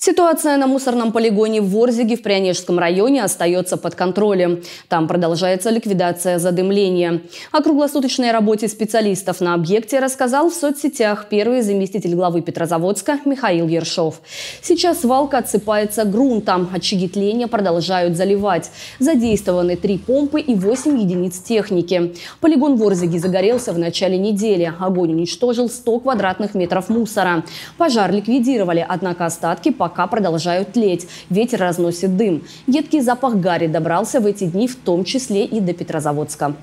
Ситуация на мусорном полигоне в Ворзиге в Прянежском районе остается под контролем. Там продолжается ликвидация задымления. О круглосуточной работе специалистов на объекте рассказал в соцсетях первый заместитель главы Петрозаводска Михаил Ершов. Сейчас валка отсыпается грунтом, очаги тления продолжают заливать. Задействованы три помпы и 8 единиц техники. Полигон в Ворзиге загорелся в начале недели. Огонь уничтожил 100 квадратных метров мусора. Пожар ликвидировали, однако остатки пока пока продолжают тлеть. Ветер разносит дым. Едкий запах гари добрался в эти дни в том числе и до Петрозаводска.